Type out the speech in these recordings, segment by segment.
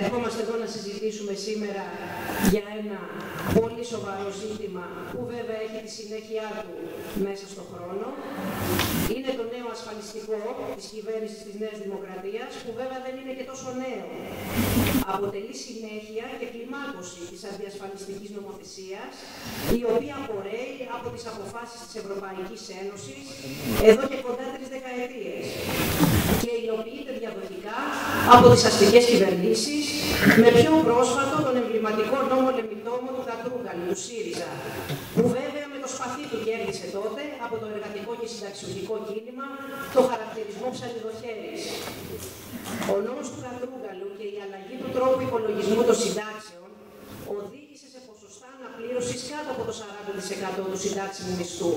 Ερχόμαστε εδώ να συζητήσουμε σήμερα για ένα πολύ σοβαρό ζήτημα που βέβαια έχει τη συνέχειά του μέσα στον χρόνο. Είναι το νέο ασφαλιστικό της κυβέρνησης της Νέας Δημοκρατίας που βέβαια δεν είναι και τόσο νέο. Αποτελεί συνέχεια και κλιμάκωση της αντιασφαλιστικής νομοθεσίας η οποία απορρέει από τις αποφάσεις της Ευρωπαϊκής Ένωσης εδώ και κοντά τρεις δεκαετίες και υλοποιείται διαδοχικά από τις αστικές κυβερνήσεις με πιο πρόσφατο τον εμβληματικό νόμο λεμιτόμο του Κατρούγκαλου, του ΣΥΡΙΖΑ, που βέβαια με το σπαθί του κέρδισε τότε από το εργατικό και συνταξιωτικό κίνημα το χαρακτηρισμό ψαλιδοχέρης. Ο νόμος του Κατρούγκαλου και η αλλαγή του τρόπου υπολογισμού των συντάξεων οδήγησε σε ποσοστά αναπλήρωσης κάτω από το 40% του συντάξιμου μισθού,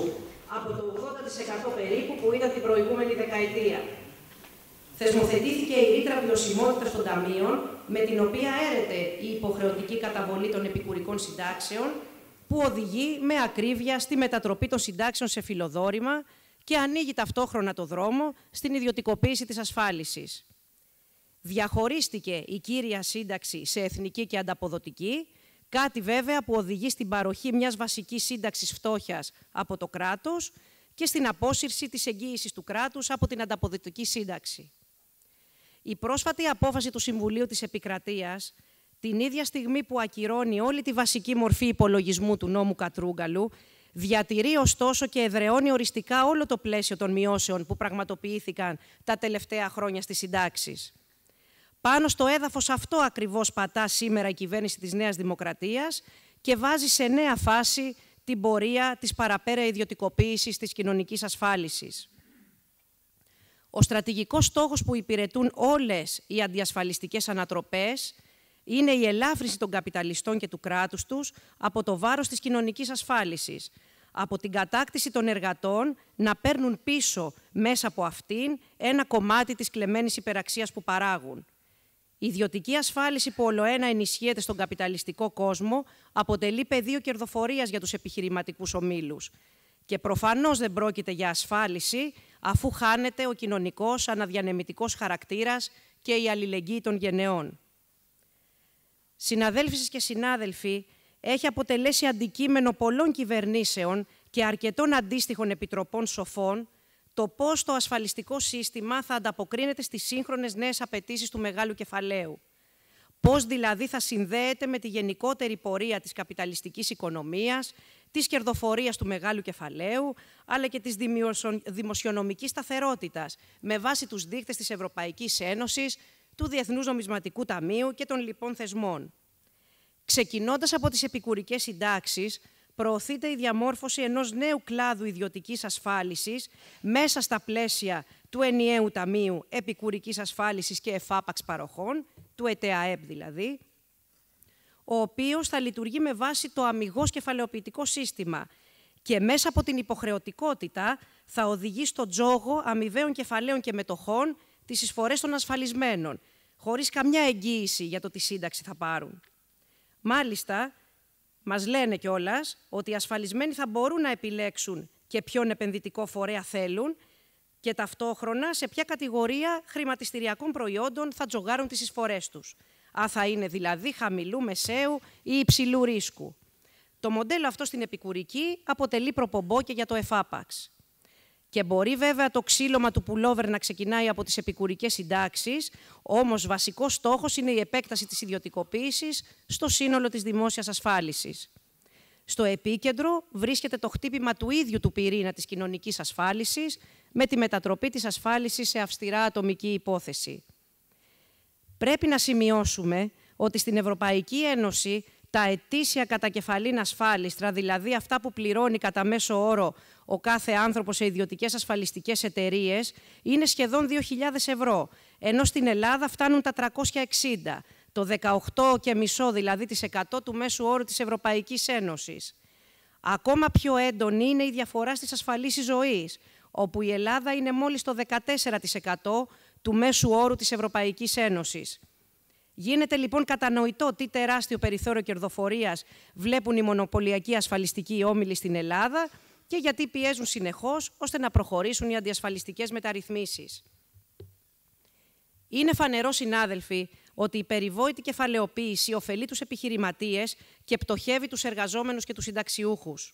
από το 80% περίπου που ήταν την προηγούμενη δεκαετία. Θεσμοθετήθηκε η ρήτρα βιωσιμότητας των ταμείων, με την οποία έρεται η υποχρεωτική καταβολή των επικουρικών συντάξεων, που οδηγεί με ακρίβεια στη μετατροπή των συντάξεων σε φιλοδόρημα και ανοίγει ταυτόχρονα το δρόμο στην ιδιωτικοποίηση της ασφάλισης. Διαχωρίστηκε η κύρια σύνταξη σε εθνική και ανταποδοτική, κάτι βέβαια που οδηγεί στην παροχή μιας βασικής σύνταξης φτώχειας από το κράτος και στην απόσυρση της εγγύησης του κράτους από την ανταποδοτική σύνταξη. Η πρόσφατη απόφαση του Συμβουλίου της Επικρατείας, την ίδια στιγμή που ακυρώνει όλη τη βασική μορφή υπολογισμού του νόμου Κατρούγκαλου, διατηρεί ωστόσο και εδραιώνει οριστικά όλο το πλαίσιο των μειώσεων που πραγματοποιήθηκαν τα τελευταία χρόνια στις συντάξεις. Πάνω στο έδαφος αυτό ακριβώς πατά σήμερα η κυβέρνηση της Νέας Δημοκρατίας και βάζει σε νέα φάση την πορεία της παραπέρα ιδιωτικοποίησης της κοινωνικής ασφάλισης. Ο στρατηγικός στόχος που υπηρετούν όλες οι αντιασφαλιστικές ανατροπές είναι η ελάφρυνση των καπιταλιστών και του κράτους τους από το βάρος της κοινωνικής ασφάλισης, από την κατάκτηση των εργατών να παίρνουν πίσω μέσα από αυτήν ένα κομμάτι της κλεμμένης υπεραξίας που παράγουν. Η ιδιωτική ασφάλιση που ολοένα ενισχύεται στον καπιταλιστικό κόσμο αποτελεί πεδίο κερδοφορίας για τους επιχειρηματικούς ομίλους. Και προφανώς δεν πρόκειται για ασφάλιση, αφού χάνεται ο κοινωνικός αναδιανεμητικός χαρακτήρας και η αλληλεγγύη των γενεών. Συναδέλφισες και συνάδελφοι, έχει αποτελέσει αντικείμενο πολλών κυβερνήσεων και αρκετών αντίστοιχων επιτροπών σοφών το πώς το ασφαλιστικό σύστημα θα ανταποκρίνεται στις σύγχρονες νέες απαιτήσεις του μεγάλου κεφαλαίου. Πώς δηλαδή θα συνδέεται με τη γενικότερη πορεία της καπιταλιστικής οικονομίας Της κερδοφορίας του μεγάλου κεφαλαίου, αλλά και της δημοσιονομικής σταθερότητας με βάση τους δείκτες της Ευρωπαϊκής Ένωσης, του Διεθνούς Νομισματικού Ταμείου και των λοιπών θεσμών. Ξεκινώντας από τις επικουρικές συντάξεις, προωθείται η διαμόρφωση ενός νέου κλάδου ιδιωτικής ασφάλισης μέσα στα πλαίσια του ενιαίου Ταμείου Επικουρικής Ασφάλισης και Εφάπαξ Παροχών, του ΕΤΑΕΠ δηλαδή, ο οποίος θα λειτουργεί με βάση το αμυγός κεφαλαιοποιητικό σύστημα και μέσα από την υποχρεωτικότητα θα οδηγεί στο τζόγο αμοιβαίων κεφαλαίων και μετοχών τις εισφορές των ασφαλισμένων, χωρίς καμιά εγγύηση για το τι σύνταξη θα πάρουν. Μάλιστα, μας λένε κιόλας ότι οι ασφαλισμένοι θα μπορούν να επιλέξουν και ποιον επενδυτικό φορέα θέλουν και ταυτόχρονα σε ποια κατηγορία χρηματιστηριακών προϊόντων θα τζογάρουν τις εισφορές τους αν θα είναι δηλαδή χαμηλού, μεσαίου ή υψηλού ρίσκου. Το μοντέλο αυτό στην επικουρική αποτελεί προπομπό και για το εφάπαξ. Και μπορεί βέβαια το ξύλωμα του πουλόβερ να ξεκινάει από τις επικουρικές συντάξεις, όμως βασικός στόχος είναι η επέκταση της ιδιωτικοποίησης στο σύνολο της δημόσιας ασφάλισης. Στο επίκεντρο βρίσκεται το χτύπημα του ίδιου του πυρήνα της κοινωνικής ασφάλισης με τη μετατροπή της ασφάλισης σε αυστηρά ατομική υπόθεση. Πρέπει να σημειώσουμε ότι στην Ευρωπαϊκή Ένωση τα ετήσια κατακεφαλήν ασφάλιστρα, δηλαδή αυτά που πληρώνει κατά μέσο όρο ο κάθε άνθρωπος σε ιδιωτικές ασφαλιστικές εταιρείες είναι σχεδόν 2.000 ευρώ, ενώ στην Ελλάδα φτάνουν τα 360, το 18 και μισό δηλαδή της 100 του μέσου όρου της Ευρωπαϊκής Ένωσης. Ακόμα πιο έντονη είναι η διαφορά στις ασφαλίσεις ζωής, όπου η Ελλάδα είναι μόλις το 14%, του μέσου όρου της Ευρωπαϊκής Ένωσης. Γίνεται λοιπόν κατανοητό τι τεράστιο περιθώριο κερδοφορίας βλέπουν οι μονοπωλιακοί ασφαλιστικοί όμιλοι στην Ελλάδα και γιατί πιέζουν συνεχώς ώστε να προχωρήσουν οι αντιασφαλιστικές μεταρρυθμίσεις. Είναι φανερό, συνάδελφοι, ότι η περιβόητη κεφαλαιοποίηση ωφελεί τους επιχειρηματίες και πτωχεύει τους εργαζόμενους και τους συνταξιούχους.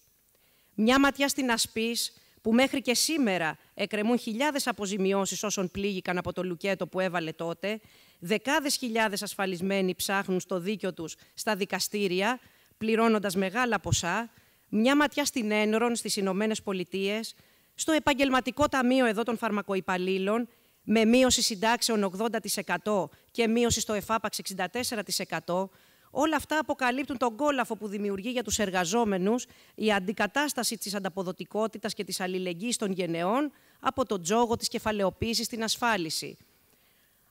Μια ματιά στην ασπής που μέχρι και σήμερα εκρεμούν χιλιάδες αποζημιώσεις όσων πλήγηκαν από το λουκέτο που έβαλε τότε, δεκάδες χιλιάδες ασφαλισμένοι ψάχνουν στο δίκιο τους στα δικαστήρια, πληρώνοντας μεγάλα ποσά, μια ματιά στην Ένρον, στις Ηνωμένες Πολιτείες, στο επαγγελματικό ταμείο εδώ των φαρμακοϊπαλλήλων, με μείωση συντάξεων 80% και μείωση στο εφάπαξ 64%, Όλα αυτά αποκαλύπτουν τον κόλαφο που δημιουργεί για τους εργαζόμενους η αντικατάσταση της ανταποδοτικότητας και της αλληλεγγύης των γενεών από τον τζόγο της κεφαλαιοποίησης στην ασφάλιση.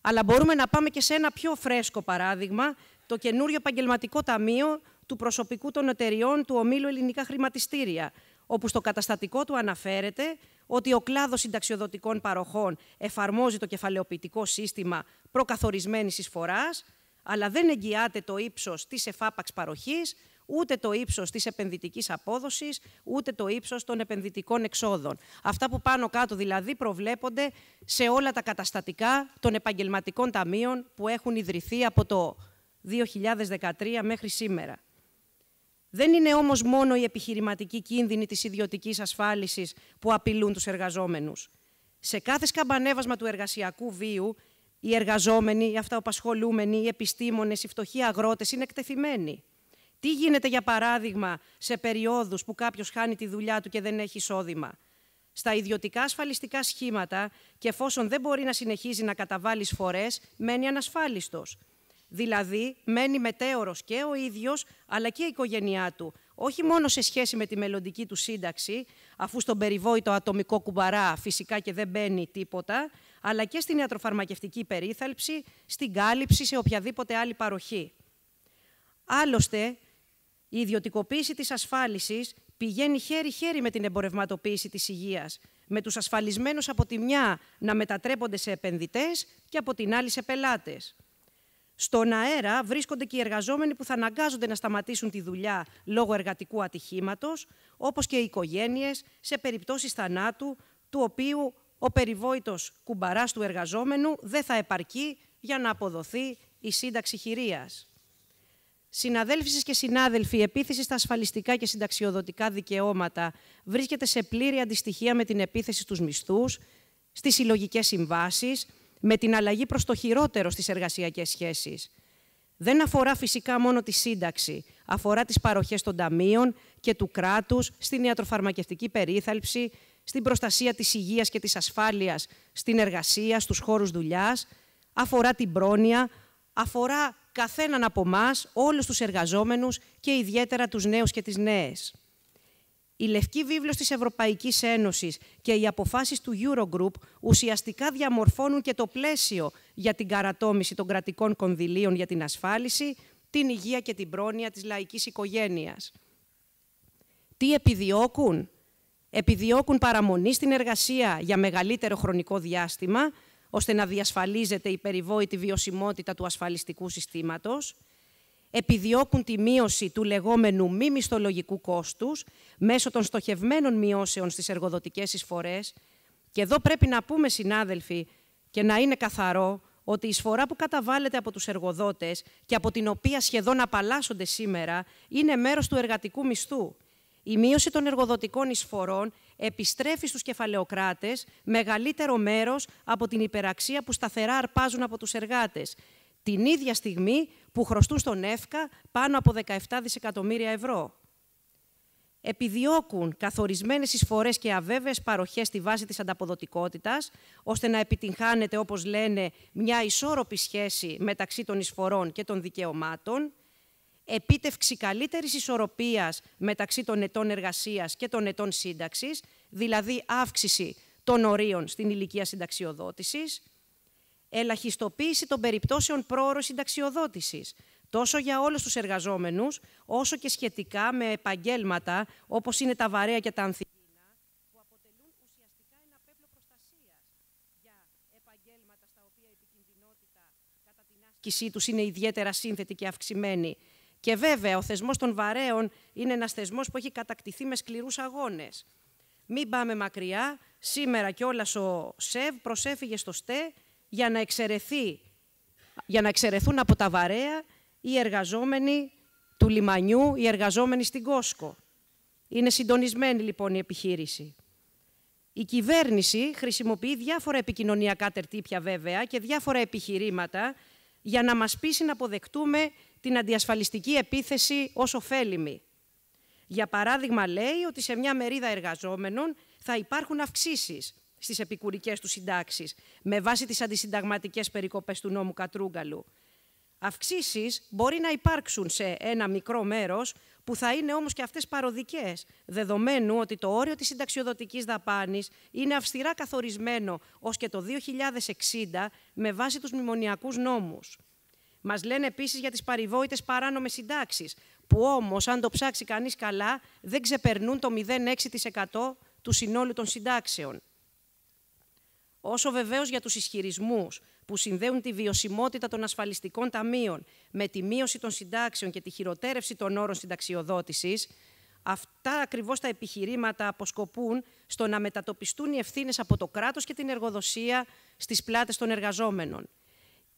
Αλλά μπορούμε να πάμε και σε ένα πιο φρέσκο παράδειγμα, το καινούριο επαγγελματικό ταμείο του προσωπικού των εταιριών του ομίλου Ελληνικά Χρηματιστήρια, όπου στο καταστατικό του αναφέρεται ότι ο κλάδος συνταξιοδοτικών παροχών εφαρμόζει το κεφαλαιοποιητικό σύστημα προκαθορισμένης εισφοράς, αλλά δεν εγγυάται το ύψος της εφάπαξ παροχής, ούτε το ύψος της επενδυτικής απόδοσης, ούτε το ύψος των επενδυτικών εξόδων. Αυτά που πάνω κάτω δηλαδή προβλέπονται σε όλα τα καταστατικά των επαγγελματικών ταμείων που έχουν ιδρυθεί από το 2013 μέχρι σήμερα. Δεν είναι όμως μόνο οι επιχειρηματικοί κίνδυνοι της ιδιωτικής ασφάλισης που απειλούν τους εργαζόμενους. Σε κάθε σκαμπανέβασμα του εργασιακού βίου οι εργαζόμενοι, οι αυτοαπασχολούμενοι, οι επιστήμονες, οι φτωχοί αγρότες είναι εκτεθειμένοι. Τι γίνεται, για παράδειγμα, σε περιόδους που κάποιος χάνει τη δουλειά του και δεν έχει εισόδημα. Στα ιδιωτικά ασφαλιστικά σχήματα και εφόσον δεν μπορεί να συνεχίζει να καταβάλει φορέ, μένει ανασφάλιστος. Δηλαδή, μένει μετέωρος και ο ίδιος, αλλά και η οικογένειά του. Όχι μόνο σε σχέση με τη μελλοντική του σύνταξη, αφού στον περιβόητο ατομικό κουμπαρά φυσικά και δεν μπαίνει τίποτα, αλλά και στην ιατροφαρμακευτική περίθαλψη, στην κάλυψη, σε οποιαδήποτε άλλη παροχή. Άλλωστε, η ιδιωτικοποίηση της ασφάλισης πηγαίνει χέρι-χέρι με την εμπορευματοποίηση της υγείας, με τους ασφαλισμένους από τη μια να μετατρέπονται σε επενδυτές και από την άλλη σε πελάτες. Στον αέρα βρίσκονται και οι εργαζόμενοι που θα αναγκάζονται να σταματήσουν τη δουλειά λόγω εργατικού ατυχήματος, όπως και οι οικογένειες σε περιπτώσεις θανάτου, του οποίου ο περιβόητος κουμπαράς του εργαζόμενου δεν θα επαρκεί για να αποδοθεί η σύνταξη χειρίας. Συναδέλφισες και συνάδελφοι, η επίθεση στα ασφαλιστικά και συνταξιοδοτικά δικαιώματα βρίσκεται σε πλήρη αντιστοιχεία με την επίθεση στους μισθούς, στις συλλογικές συμβάσεις, με την αλλαγή προς το χειρότερο στις εργασιακές σχέσεις. Δεν αφορά φυσικά μόνο τη σύνταξη, αφορά τις παροχές των ταμείων και του κράτους στην ιατροφαρμακευτική περίθαλψη, στην προστασία της υγείας και της ασφάλειας στην εργασία, στους χώρους δουλειάς, αφορά την πρόνοια, αφορά καθέναν από εμάς, όλους τους εργαζόμενους και ιδιαίτερα τους νέους και τις νέες. Η Λευκή Βίβλος της Ευρωπαϊκής Ένωσης και οι αποφάσεις του Eurogroup ουσιαστικά διαμορφώνουν και το πλαίσιο για την καρατόμηση των κρατικών κονδυλίων για την ασφάλιση, την υγεία και την πρόνοια της λαϊκής οικογένειας. Τι επιδιώκουν? επιδιώκουν παραμονή στην εργασία για μεγαλύτερο χρονικό διάστημα, ώστε να διασφαλίζεται η περιβόητη βιωσιμότητα του ασφαλιστικού συστήματος, επιδιώκουν τη μείωση του λεγόμενου μη μισθολογικού κόστους μέσω των στοχευμένων μειώσεων στις εργοδοτικές εισφορές. Και εδώ πρέπει να πούμε, συνάδελφοι, και να είναι καθαρό ότι η εισφορά που καταβάλλεται από τους εργοδότες και από την οποία σχεδόν απαλλάσσονται σήμερα είναι μέρος του εργατικού μισθού. Η μείωση των εργοδοτικών εισφορών επιστρέφει στους κεφαλαιοκράτες μεγαλύτερο μέρος από την υπεραξία που σταθερά αρπάζουν από τους εργάτες, την ίδια στιγμή που χρωστούν στον ΕΦΚΑ πάνω από 17 δισεκατομμύρια ευρώ. Επιδιώκουν καθορισμένες εισφορές και αβέβαιες παροχές στη βάση της ανταποδοτικότητας, ώστε να επιτυγχάνεται, όπως λένε, μια ισόρροπη σχέση μεταξύ των εισφορών και των δικαιωμάτων, επίτευξη καλύτερης ισορροπίας μεταξύ των ετών εργασίας και των ετών σύνταξης, δηλαδή αύξηση των ορίων στην ηλικία συνταξιοδότησης, ελαχιστοποίηση των περιπτώσεων πρόωρος συνταξιοδότησης, τόσο για όλους τους εργαζόμενους, όσο και σχετικά με επαγγέλματα όπως είναι τα βαρέα και τα ανθυγιεινά, που αποτελούν ουσιαστικά ένα προστασίας για επαγγέλματα στα οποία η επικινδυνότητα κατά την άσκησή είναι ιδιαίτερα σύνθετη και αυξημένη και βέβαια, ο θεσμός των βαρέων είναι ένας θεσμός που έχει κατακτηθεί με σκληρούς αγώνες. Μην πάμε μακριά. Σήμερα κιόλας ο ΣΕΒ προσέφυγε στο ΣΤΕ για να, εξαιρεθεί, για να εξαιρεθούν από τα βαρέα οι εργαζόμενοι του λιμανιού, οι εργαζόμενοι στην Κόσκο. Είναι συντονισμένη λοιπόν η επιχείρηση. Η κυβέρνηση χρησιμοποιεί διάφορα επικοινωνιακά τερτύπια βέβαια και διάφορα επιχειρήματα για να μας πείσει να αποδεκτούμε την αντιασφαλιστική επίθεση ως ωφέλιμη. Για παράδειγμα, λέει ότι σε μια μερίδα εργαζόμενων θα υπάρχουν αυξήσεις στις επικουρικές τους συντάξεις με βάση τις αντισυνταγματικές περικοπές του νόμου Κατρούγκαλου. Αυξήσεις μπορεί να υπάρξουν σε ένα μικρό μέρος που θα είναι όμως και αυτές παροδικές, δεδομένου ότι το όριο της συνταξιοδοτικής δαπάνης είναι αυστηρά καθορισμένο ως και το 2060 με βάση τους μνημονιακούς νόμους. Μας λένε επίσης για τις παρηβόητε παράνομες συντάξεις, που όμως, αν το ψάξει κανείς καλά, δεν ξεπερνούν το 0,6% του συνόλου των συντάξεων. Όσο βεβαίως για τους ισχυρισμούς που συνδέουν τη βιωσιμότητα των ασφαλιστικών ταμείων με τη μείωση των συντάξεων και τη χειροτέρευση των όρων συνταξιοδότησης, αυτά ακριβώς τα επιχειρήματα αποσκοπούν στο να μετατοπιστούν οι ευθύνες από το κράτος και την εργοδοσία στις πλάτες των εργαζόμενων.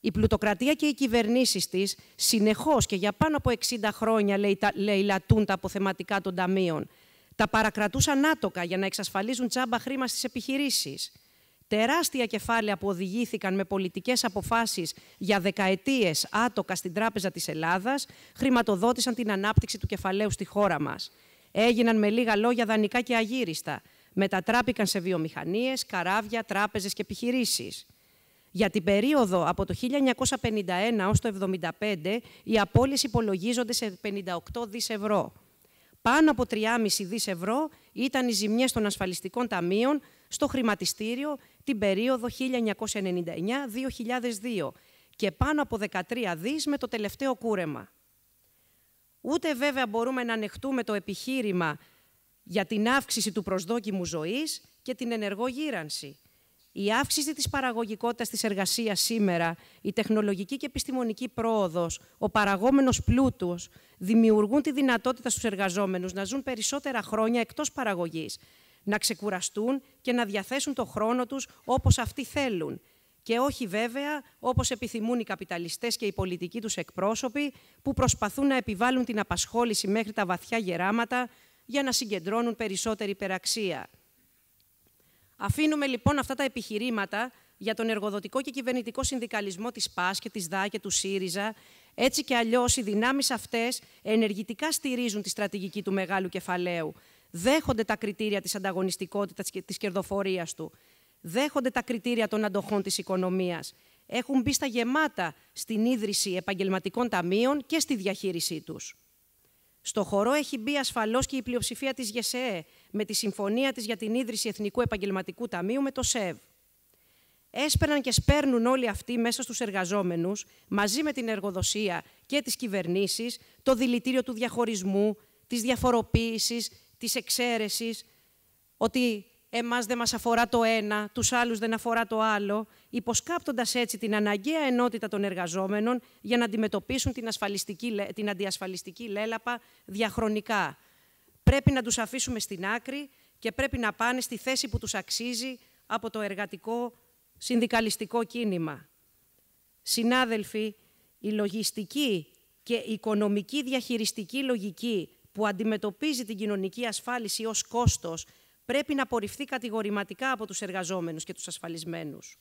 Η πλουτοκρατία και οι κυβερνήσεις της συνεχώς και για πάνω από 60 χρόνια λαιλατούν τα αποθεματικά των ταμείων. Τα παρακρατούσαν άτοκα για να εξασφαλίζουν τσάμπα χρήμα στις επιχειρήσεις. Τεράστια κεφάλαια που οδηγήθηκαν με πολιτικές αποφάσεις για δεκαετίες άτοκα στην Τράπεζα της Ελλάδας χρηματοδότησαν την ανάπτυξη του κεφαλαίου στη χώρα μας. Έγιναν με λίγα λόγια δανεικά και αγύριστα. Μετατράπηκαν σε βιομηχανίες, καράβια, τράπεζες και επιχειρήσεις. Για την περίοδο από το 1951 ως το 1975, οι απώλειες υπολογίζονται σε 58 δις ευρώ. Πάνω από 3,5 δις ευρώ ήταν οι ζημιές των ασφαλιστικών ταμείων στο χρηματιστήριο την περίοδο 1999-2002 και πάνω από 13 δις με το τελευταίο κούρεμα. Ούτε βέβαια μπορούμε να ανεχτούμε το επιχείρημα για την αύξηση του προσδόκιμου ζωής και την ενεργό γύρανση. Η αύξηση της παραγωγικότητας της εργασίας σήμερα, η τεχνολογική και επιστημονική πρόοδος, ο παραγόμενος πλούτος δημιουργούν τη δυνατότητα στους εργαζόμενους να ζουν περισσότερα χρόνια εκτός παραγωγής, να ξεκουραστούν και να διαθέσουν το χρόνο τους όπως αυτοί θέλουν. Και όχι βέβαια όπως επιθυμούν οι καπιταλιστές και οι πολιτικοί τους εκπρόσωποι που προσπαθούν να επιβάλλουν την απασχόληση μέχρι τα βαθιά γεράματα για να συγκεντρώνουν περισσότερη υπεραξία. Αφήνουμε λοιπόν αυτά τα επιχειρήματα για τον εργοδοτικό και κυβερνητικό συνδικαλισμό της ΠΑΣ και της ΔΑ και του ΣΥΡΙΖΑ. Έτσι και αλλιώς οι δυνάμεις αυτές ενεργητικά στηρίζουν τη στρατηγική του μεγάλου κεφαλαίου. Δέχονται τα κριτήρια της ανταγωνιστικότητας και της κερδοφορίας του. Δέχονται τα κριτήρια των αντοχών της οικονομίας. Έχουν μπει στα γεμάτα στην ίδρυση επαγγελματικών ταμείων και στη διαχείρισή τους. Στο χωρό έχει μπει ασφαλώς και η πλειοψηφία της ΓΕΣΕΕ με τη συμφωνία της για την ίδρυση Εθνικού Επαγγελματικού Ταμείου με το ΣΕΒ. Έσπερναν και σπέρνουν όλοι αυτοί μέσα στους εργαζόμενους, μαζί με την εργοδοσία και τις κυβερνήσεις, το δηλητήριο του διαχωρισμού, της διαφοροποίησης, της εξαίρεσης, ότι εμάς δεν μας αφορά το ένα, τους άλλους δεν αφορά το άλλο, υποσκάπτοντας έτσι την αναγκαία ενότητα των εργαζόμενων για να αντιμετωπίσουν την, ασφαλιστική, την αντιασφαλιστική λέλαπα διαχρονικά. Πρέπει να τους αφήσουμε στην άκρη και πρέπει να πάνε στη θέση που τους αξίζει από το εργατικό συνδικαλιστικό κίνημα. Συνάδελφοι, η λογιστική και η οικονομική διαχειριστική λογική που αντιμετωπίζει την κοινωνική ασφάλιση ως κόστος πρέπει να απορριφθεί κατηγορηματικά από τους εργαζόμενους και τους ασφαλισμένους.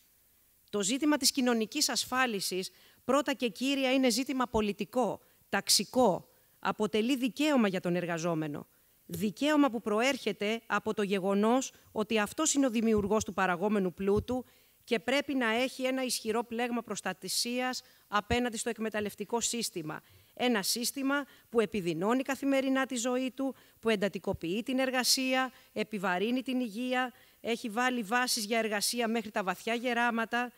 Το ζήτημα της κοινωνικής ασφάλισης πρώτα και κύρια είναι ζήτημα πολιτικό, ταξικό, αποτελεί δικαίωμα για τον εργαζόμενο. Δικαίωμα που προέρχεται από το γεγονός ότι αυτός είναι ο δημιουργός του παραγόμενου πλούτου και πρέπει να έχει ένα ισχυρό πλέγμα προστατησίας απέναντι στο εκμεταλλευτικό σύστημα ένα σύστημα που επιδεινώνει καθημερινά τη ζωή του, που εντατικοποιεί την εργασία, επιβαρύνει την υγεία, έχει βάλει βάσεις για εργασία μέχρι τα βαθιά γεράματα.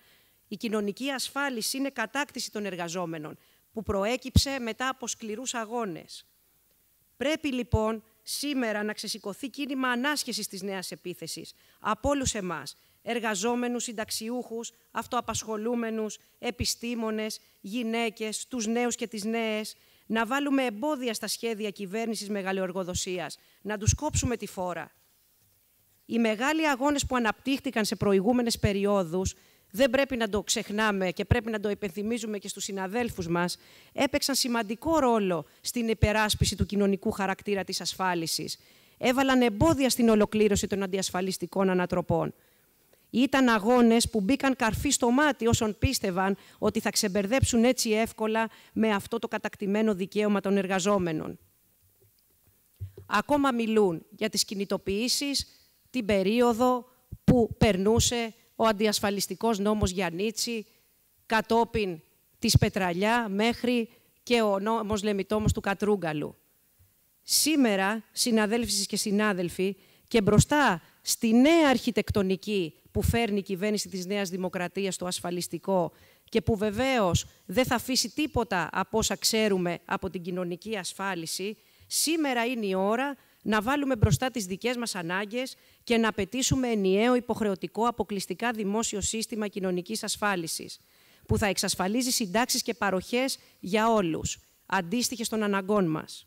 Η κοινωνική ασφάλιση είναι κατάκτηση των εργαζόμενων, που προέκυψε μετά από σκληρούς αγώνες. Πρέπει λοιπόν σήμερα να ξεσηκωθεί κίνημα ανάσχεσης της νέας επίθεσης από όλους εμάς, εργαζόμενους συνταξιούχους, αυτοαπασχολούμενους, επιστήμονες, γυναίκες, τους νέους και τις νέες, να βάλουμε εμπόδια στα σχέδια κυβέρνησης μεγαλοεργοδοσίας. να τους κόψουμε τη φόρα. Οι μεγάλοι αγώνες που αναπτύχθηκαν σε προηγούμενες περιόδους δεν πρέπει να το ξεχνάμε και πρέπει να το υπενθυμίζουμε και στους συναδέλφους μας, έπαιξαν σημαντικό ρόλο στην υπεράσπιση του κοινωνικού χαρακτήρα της ασφάλισης. Έβαλαν εμπόδια στην ολοκλήρωση των αντιασφαλιστικών ανατροπών. Ήταν αγώνες που μπήκαν καρφί στο μάτι όσων πίστευαν ότι θα ξεμπερδέψουν έτσι εύκολα με αυτό το κατακτημένο δικαίωμα των εργαζόμενων. Ακόμα μιλούν για τις κινητοποίησει, την περίοδο που περνούσε ο αντιασφαλιστικός νόμος Γιαννίτσι κατόπιν της Πετραλιά μέχρι και ο νόμος Λεμιτόμος του Κατρούγκαλου. Σήμερα, συναδέλφοι και συνάδελφοι, και μπροστά στη νέα αρχιτεκτονική που φέρνει η κυβέρνηση της Νέας Δημοκρατίας το ασφαλιστικό και που βεβαίως δεν θα αφήσει τίποτα από όσα ξέρουμε από την κοινωνική ασφάλιση, σήμερα είναι η ώρα να βάλουμε μπροστά τις δικές μας ανάγκες και να απαιτήσουμε ενιαίο υποχρεωτικό αποκλειστικά δημόσιο σύστημα κοινωνικής ασφάλισης, που θα εξασφαλίζει συντάξεις και παροχές για όλους, αντίστοιχες των αναγκών μας.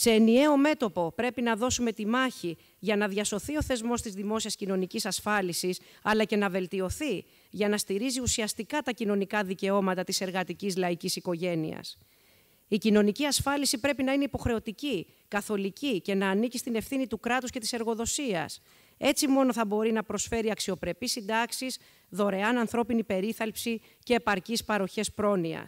Σε ενιαίο μέτωπο πρέπει να δώσουμε τη μάχη για να διασωθεί ο θεσμός της δημόσιας κοινωνικής ασφάλισης, αλλά και να βελτιωθεί για να στηρίζει ουσιαστικά τα κοινωνικά δικαιώματα της εργατικής λαϊκής οικογένειας. Η κοινωνική ασφάλιση πρέπει να είναι υποχρεωτική, καθολική και να ανήκει στην ευθύνη του κράτους και της εργοδοσίας. Έτσι μόνο θα μπορεί να προσφέρει αξιοπρεπή συντάξεις, δωρεάν ανθρώπινη περίθαλψη και επαρκείς παροχές πρόνοιας.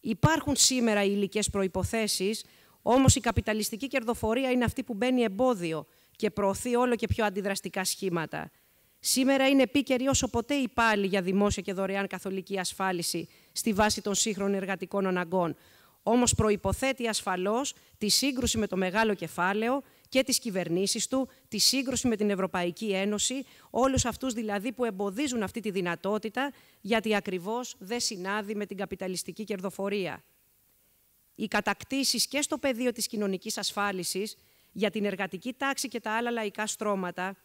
Υπάρχουν σήμερα υλικές προϋποθέσεις όμως η καπιταλιστική κερδοφορία είναι αυτή που μπαίνει εμπόδιο και προωθεί όλο και πιο αντιδραστικά σχήματα. Σήμερα είναι επίκαιρη όσο ποτέ η πάλι για δημόσια και δωρεάν καθολική ασφάλιση στη βάση των σύγχρονων εργατικών αναγκών. Όμως προποθέτει ασφαλώς τη σύγκρουση με το μεγάλο κεφάλαιο και τις κυβερνήσεις του, τη σύγκρουση με την Ευρωπαϊκή Ένωση, όλους αυτούς δηλαδή που εμποδίζουν αυτή τη δυνατότητα, γιατί ακριβώς δεν συνάδει με την καπιταλιστική κερδοφορία οι κατακτήσεις και στο πεδίο της κοινωνικής ασφάλισης για την εργατική τάξη και τα άλλα λαϊκά στρώματα,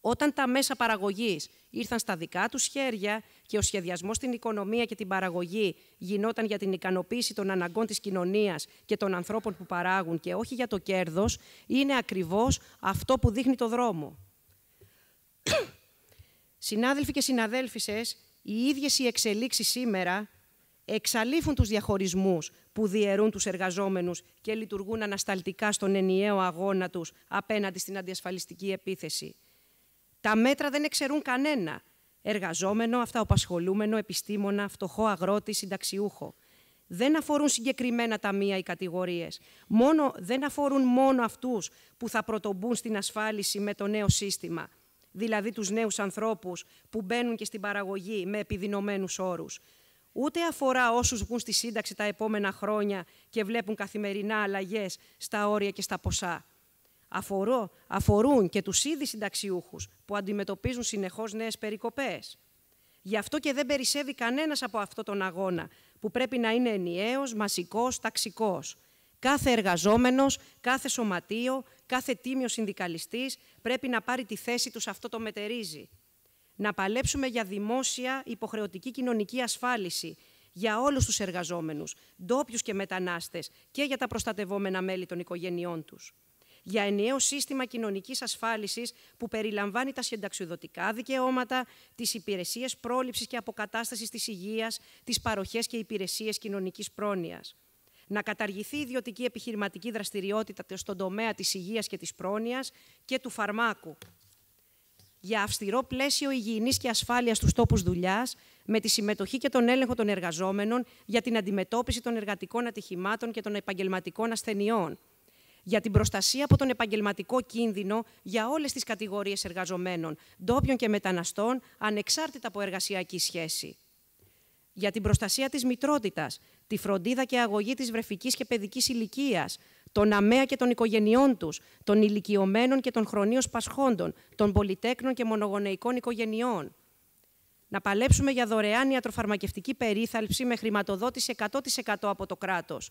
όταν τα μέσα παραγωγής ήρθαν στα δικά τους χέρια και ο σχεδιασμός στην οικονομία και την παραγωγή γινόταν για την ικανοποίηση των αναγκών της κοινωνίας και των ανθρώπων που παράγουν και όχι για το κέρδος, είναι ακριβώς αυτό που δείχνει το δρόμο. Συνάδελφοι και συναδέλφισες, οι ίδιες οι εξελίξεις σήμερα εξαλείφουν τους διαχωρισμούς που διαιρούν τους εργαζόμενους και λειτουργούν ανασταλτικά στον ενιαίο αγώνα τους απέναντι στην αντιασφαλιστική επίθεση. Τα μέτρα δεν εξαιρούν κανένα. Εργαζόμενο, αυταοπασχολούμενο, επιστήμονα, φτωχό αγρότη, συνταξιούχο. Δεν αφορούν συγκεκριμένα ταμεία οι κατηγορίες. Μόνο, δεν αφορούν μόνο αυτούς που θα πρωτομπούν στην ασφάλιση με το νέο σύστημα. Δηλαδή τους νέους ανθρώπους που μπαίνουν και στην παραγωγή με επιδεινωμένους όρους ούτε αφορά όσους βγουν στη σύνταξη τα επόμενα χρόνια και βλέπουν καθημερινά αλλαγές στα όρια και στα ποσά. Αφορώ, αφορούν και τους ήδη συνταξιούχους που αντιμετωπίζουν συνεχώς νέες περικοπές. Γι' αυτό και δεν περισσεύει κανένας από αυτόν τον αγώνα που πρέπει να είναι ενιαίος, μασικός, ταξικός. Κάθε εργαζόμενος, κάθε σωματείο, κάθε τίμιος συνδικαλιστής πρέπει να πάρει τη θέση του σε αυτό το μετερίζει να παλέψουμε για δημόσια υποχρεωτική κοινωνική ασφάλιση για όλους τους εργαζόμενους, ντόπιους και μετανάστες και για τα προστατευόμενα μέλη των οικογενειών τους. Για ενιαίο σύστημα κοινωνικής ασφάλισης που περιλαμβάνει τα συνταξιοδοτικά δικαιώματα, τις υπηρεσίες πρόληψης και αποκατάστασης της υγείας, τις παροχές και υπηρεσίες κοινωνικής πρόνοιας. Να καταργηθεί η ιδιωτική επιχειρηματική δραστηριότητα στον τομέα της υγείας και της πρόνοιας και του φαρμάκου, για αυστηρό πλαίσιο υγιεινής και ασφάλειας στους τόπους δουλειάς, με τη συμμετοχή και τον έλεγχο των εργαζόμενων για την αντιμετώπιση των εργατικών ατυχημάτων και των επαγγελματικών ασθενειών, για την προστασία από τον επαγγελματικό κίνδυνο για όλες τις κατηγορίες εργαζομένων, ντόπιων και μεταναστών, ανεξάρτητα από εργασιακή σχέση, για την προστασία της μητρότητας, τη φροντίδα και αγωγή της βρεφικής και παιδικής ηλικίας, των αμαία και των οικογενειών τους, των ηλικιωμένων και των χρονίως πασχόντων, των πολυτέκνων και μονογονεϊκών οικογενειών. Να παλέψουμε για δωρεάν ιατροφαρμακευτική περίθαλψη με χρηματοδότηση 100% από το κράτος,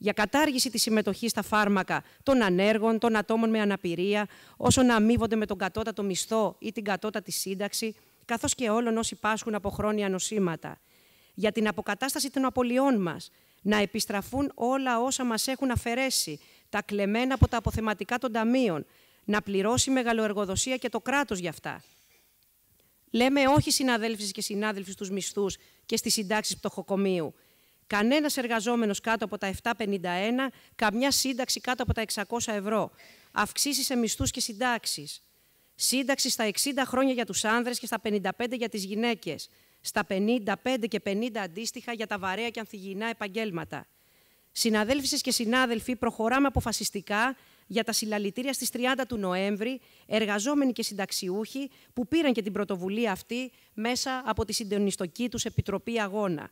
για κατάργηση της συμμετοχής στα φάρμακα των ανέργων, των ατόμων με αναπηρία, όσων αμείβονται με τον κατώτατο μισθό ή την κατώτατη σύνταξη, καθώς και όλων όσοι πάσχουν από χρόνια νοσήματα για την αποκατάσταση των απολειών μας, να επιστραφούν όλα όσα μας έχουν αφαιρέσει, τα κλεμμένα από τα αποθεματικά των ταμείων, να πληρώσει η μεγαλοεργοδοσία και το κράτος γι' αυτά. Λέμε όχι συναδέλφοι και συνάδελφοι στους μισθούς και στις συντάξεις πτωχοκομείου. Κανένας εργαζόμενος κάτω από τα 7,51, καμιά σύνταξη κάτω από τα 600 ευρώ. Αυξήσεις σε μισθούς και συντάξεις. Σύνταξη στα 60 χρόνια για τους άνδρες και στα 55 για τις γυναίκες στα 55 και 50 αντίστοιχα για τα βαρέα και ανθυγιεινά επαγγέλματα. Συναδέλφισες και συνάδελφοι, προχωράμε αποφασιστικά για τα συλλαλητήρια στις 30 του Νοέμβρη, εργαζόμενοι και συνταξιούχοι που πήραν και την πρωτοβουλία αυτή μέσα από τη συντονιστική τους Επιτροπή Αγώνα.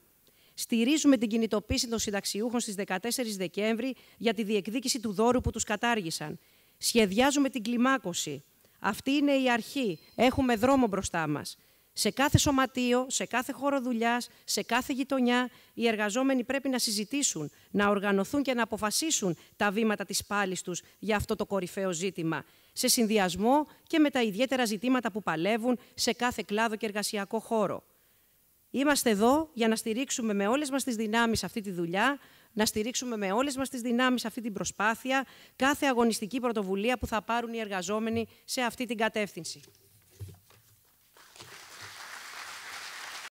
Στηρίζουμε την κινητοποίηση των συνταξιούχων στις 14 Δεκέμβρη για τη διεκδίκηση του δώρου που τους κατάργησαν. Σχεδιάζουμε την κλιμάκωση. Αυτή είναι η αρχή. Έχουμε δρόμο μπροστά μας. Σε κάθε σωματείο, σε κάθε χώρο δουλειάς, σε κάθε γειτονιά, οι εργαζόμενοι πρέπει να συζητήσουν, να οργανωθούν και να αποφασίσουν τα βήματα της πάλης τους για αυτό το κορυφαίο ζήτημα, σε συνδυασμό και με τα ιδιαίτερα ζητήματα που παλεύουν σε κάθε κλάδο και εργασιακό χώρο. Είμαστε εδώ για να στηρίξουμε με όλες μας τις δυνάμεις αυτή τη δουλειά, να στηρίξουμε με όλες μας τις δυνάμεις αυτή την προσπάθεια, κάθε αγωνιστική πρωτοβουλία που θα πάρουν οι εργαζόμενοι σε αυτή την κατεύθυνση.